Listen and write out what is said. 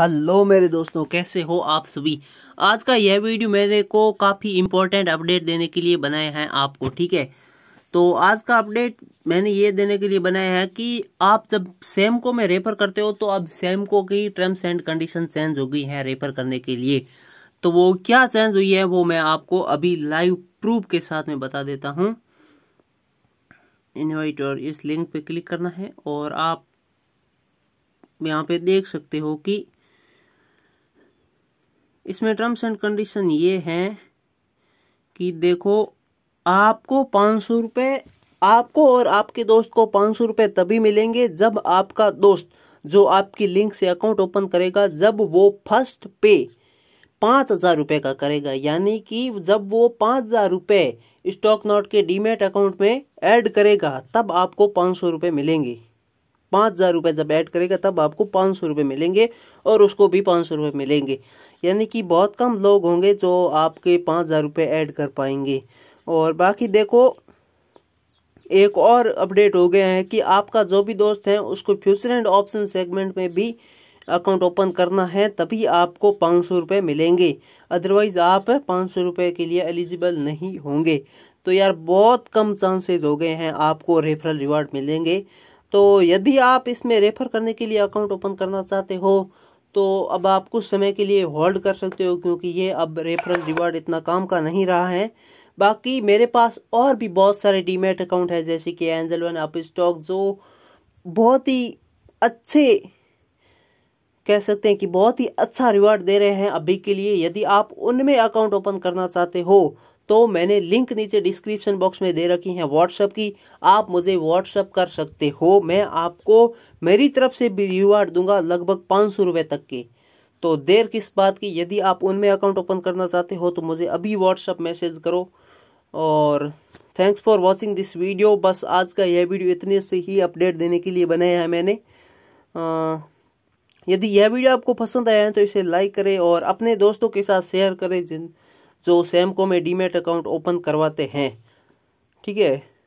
hello मेरे दोस्तों कैसे हो आप सभी आज का यह वीडियो मेरे को काफ़ी इम्पोर्टेंट अपडेट देने के लिए बनाया है आपको ठीक है तो आज का अपडेट मैंने ये देने के लिए बनाया है कि आप जब सेम को में रेफर करते हो तो अब सेम को की टर्म्स एंड कंडीशन चेंज हो गई है रेफर करने के लिए तो वो क्या चेंज हुई है वो मैं आपको अभी लाइव प्रूफ के साथ में बता देता हूँ इन्वाइट और इस लिंक पे क्लिक करना है और आप यहाँ पे देख सकते हो कि इसमें टर्म्स एंड कंडीशन ये हैं कि देखो आपको पाँच सौ रुपये आपको और आपके दोस्त को पाँच सौ रुपये तभी मिलेंगे जब आपका दोस्त जो आपकी लिंक से अकाउंट ओपन करेगा जब वो फर्स्ट पे पाँच हज़ार रुपये का करेगा यानी कि जब वो पाँच हज़ार रुपये स्टॉक नोट के डीमेट अकाउंट में ऐड करेगा तब आपको पाँच सौ रुपये मिलेंगे पाँच हज़ार रुपये जब ऐड करेगा तब आपको पाँच सौ रुपये मिलेंगे और उसको भी पाँच सौ रुपये मिलेंगे यानी कि बहुत कम लोग होंगे जो आपके पाँच हज़ार रुपये ऐड कर पाएंगे और बाकी देखो एक और अपडेट हो गया है कि आपका जो भी दोस्त है उसको फ्यूचर एंड ऑप्शन सेगमेंट में भी अकाउंट ओपन करना है तभी आपको पाँच सौ रुपये मिलेंगे अदरवाइज़ आप पाँच सौ रुपये के लिए एलिजिबल नहीं होंगे तो यार बहुत कम चांसेस हो गए हैं आपको रेफरल रिवार्ड मिलेंगे तो यदि आप इसमें रेफर करने के लिए अकाउंट ओपन करना चाहते हो तो अब आप कुछ समय के लिए होल्ड कर सकते हो क्योंकि ये अब रेफरल रिवार्ड इतना काम का नहीं रहा है बाकी मेरे पास और भी बहुत सारे डीमेट अकाउंट है जैसे कि एंजल वन आप स्टॉक जो बहुत ही अच्छे कह सकते हैं कि बहुत ही अच्छा रिवार्ड दे रहे हैं अभी के लिए यदि आप उनमें अकाउंट ओपन करना चाहते हो तो मैंने लिंक नीचे डिस्क्रिप्शन बॉक्स में दे रखी है व्हाट्सअप की आप मुझे व्हाट्सअप कर सकते हो मैं आपको मेरी तरफ से भी रिवार्ड दूंगा लगभग पाँच सौ रुपये तक के तो देर किस बात की यदि आप उनमें अकाउंट ओपन करना चाहते हो तो मुझे अभी व्हाट्सअप मैसेज करो और thanks for watching this video बस आज का यह वीडियो इतने से ही अपडेट देने के लिए बनाया है मैंने आ, यदि यह वीडियो आपको पसंद आया है तो इसे लाइक करें और अपने दोस्तों के साथ शेयर करें जिन जो सैम को में डीमेट अकाउंट ओपन करवाते हैं ठीक है